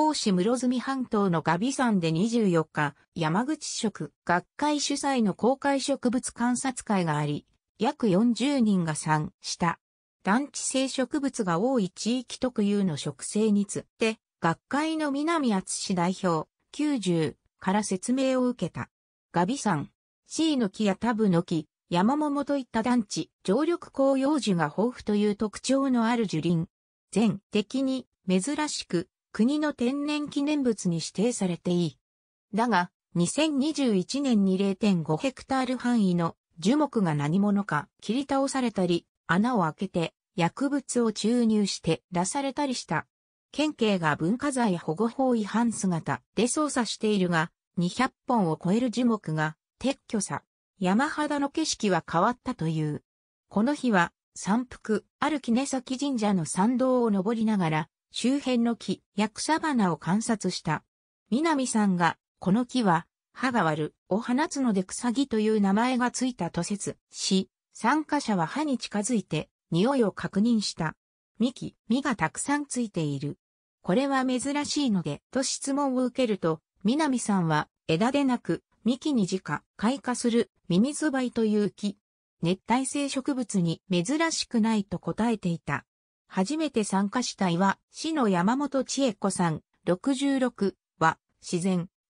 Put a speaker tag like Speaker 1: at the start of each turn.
Speaker 1: 甲子室積半島のガビ山で24日、山口食学会主催の公開植物観察会があり、約40人が参した。団地性植物が多い地域特有の植生について、学会の南厚代表、90から説明を受けた。ガビ山、シイの木やタブの木、山桃といった団地、常緑広葉樹が豊富という特徴のある樹林。全的に珍しく国の天然記念物に指定されていい。だが、2021年に0.5ヘクタール範囲の樹木が何者か切り倒されたり、穴を開けて薬物を注入して出されたりした。県警が文化財保護法違反姿で捜査しているが、200本を超える樹木が撤去さ。山肌の景色は変わったという。この日は、山腹、ある木根崎神社の参道を登りながら、周辺の木、ヤクサ花を観察した。南さんが、この木は、歯が割る、を放つので草木という名前がついたと説し、参加者は歯に近づいて、匂いを確認した。幹、実がたくさんついている。これは珍しいので、と質問を受けると、南さんは、枝でなく、幹に直、開花する、ミミズバイという木。熱帯性植物に珍しくないと答えていた。初めて参加したいは、市の山本千恵子さん、66は、自然、